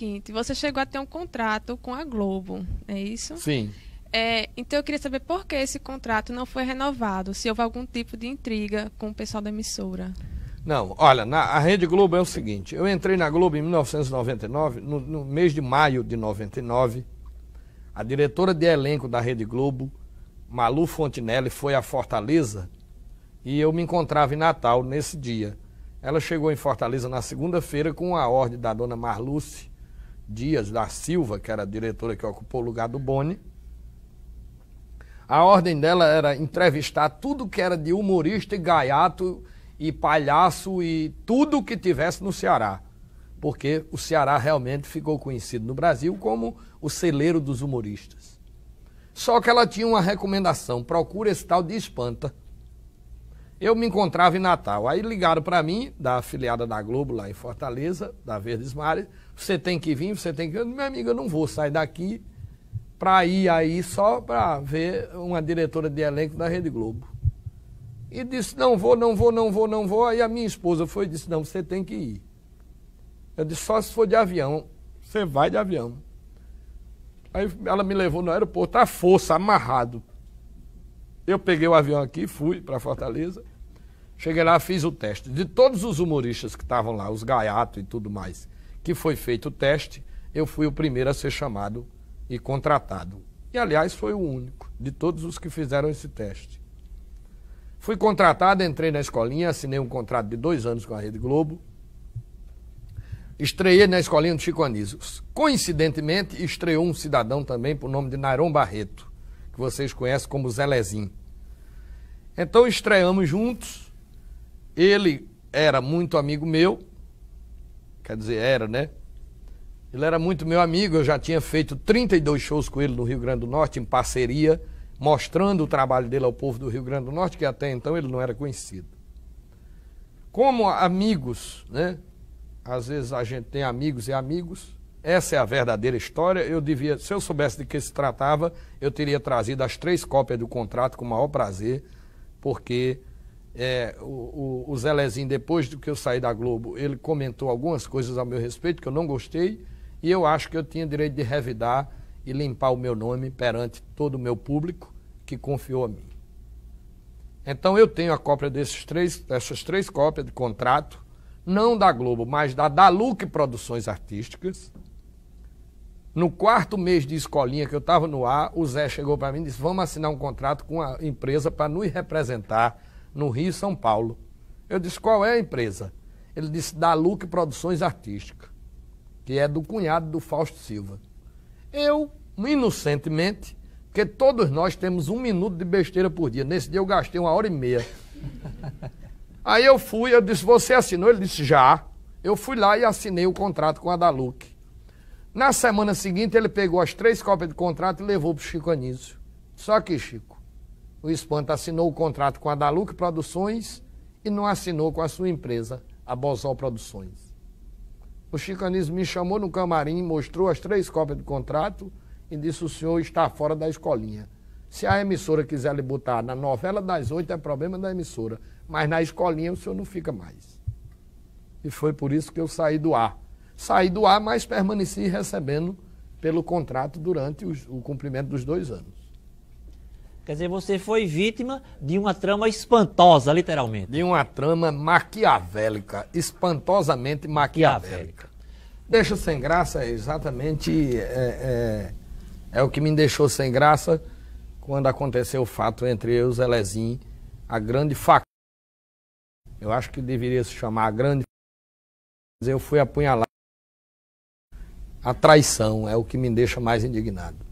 seguinte: você chegou a ter um contrato com a Globo, é isso? Sim. É, então eu queria saber por que esse contrato não foi renovado, se houve algum tipo de intriga com o pessoal da emissora. Não, olha, na, a Rede Globo é o seguinte: eu entrei na Globo em 1999, no, no mês de maio de 99. A diretora de elenco da Rede Globo, Malu Fontinelli, foi a Fortaleza e eu me encontrava em Natal nesse dia. Ela chegou em Fortaleza na segunda-feira com a ordem da dona Marluce Dias da Silva, que era a diretora que ocupou o lugar do Boni. A ordem dela era entrevistar tudo que era de humorista e gaiato e palhaço e tudo que tivesse no Ceará. Porque o Ceará realmente ficou conhecido no Brasil como o celeiro dos humoristas. Só que ela tinha uma recomendação: procura esse tal de espanta. Eu me encontrava em Natal. Aí ligaram para mim, da afiliada da Globo lá em Fortaleza, da Verdes Mares. Você tem que vir, você tem que vir. Minha amiga, eu não vou sair daqui para ir aí só para ver uma diretora de elenco da Rede Globo. E disse: não vou, não vou, não vou, não vou. Aí a minha esposa foi e disse: não, você tem que ir. Eu disse: só se for de avião. Você vai de avião. Aí ela me levou no aeroporto, à força, amarrado, eu peguei o avião aqui, fui para Fortaleza, cheguei lá, fiz o teste. De todos os humoristas que estavam lá, os gaiatos e tudo mais, que foi feito o teste, eu fui o primeiro a ser chamado e contratado. E, aliás, foi o único de todos os que fizeram esse teste. Fui contratado, entrei na escolinha, assinei um contrato de dois anos com a Rede Globo. Estreiei na escolinha do Chico Anísio. Coincidentemente, estreou um cidadão também por nome de Nairon Barreto vocês conhecem como Zelezinho. Então estreamos juntos. Ele era muito amigo meu, quer dizer, era, né? Ele era muito meu amigo, eu já tinha feito 32 shows com ele no Rio Grande do Norte, em parceria, mostrando o trabalho dele ao povo do Rio Grande do Norte, que até então ele não era conhecido. Como amigos, né? Às vezes a gente tem amigos e amigos. Essa é a verdadeira história. Eu devia, se eu soubesse de que se tratava, eu teria trazido as três cópias do contrato com o maior prazer, porque é, o, o, o Zelezinho, depois do que eu saí da Globo, ele comentou algumas coisas a meu respeito que eu não gostei, e eu acho que eu tinha direito de revidar e limpar o meu nome perante todo o meu público que confiou a mim. Então eu tenho a cópia desses três, dessas três cópias de contrato, não da Globo, mas da Daluc Produções Artísticas, no quarto mês de escolinha que eu estava no ar, o Zé chegou para mim e disse: Vamos assinar um contrato com a empresa para nos representar no Rio e São Paulo. Eu disse: Qual é a empresa? Ele disse: Da Luque Produções Artísticas, que é do cunhado do Fausto Silva. Eu, inocentemente, porque todos nós temos um minuto de besteira por dia. Nesse dia eu gastei uma hora e meia. Aí eu fui, eu disse: Você assinou? Ele disse: Já. Eu fui lá e assinei o contrato com a Daluque. Na semana seguinte, ele pegou as três cópias de contrato e levou para o Chico Anísio. Só que, Chico, o Espanto assinou o contrato com a Daluc Produções e não assinou com a sua empresa, a Bozol Produções. O Chico Anísio me chamou no camarim, mostrou as três cópias de contrato e disse: o senhor está fora da escolinha. Se a emissora quiser lhe botar na novela das oito, é problema da emissora. Mas na escolinha o senhor não fica mais. E foi por isso que eu saí do ar saí do ar, mas permaneci recebendo pelo contrato durante os, o cumprimento dos dois anos. Quer dizer, você foi vítima de uma trama espantosa, literalmente. De uma trama maquiavélica, espantosamente maquiavélica. maquiavélica. Deixa sem graça, é exatamente é, é, é, o que me deixou sem graça quando aconteceu o fato entre eu e Zé Lezin, a grande faca. Eu acho que deveria se chamar a grande. Eu fui apunhalado a traição é o que me deixa mais indignado.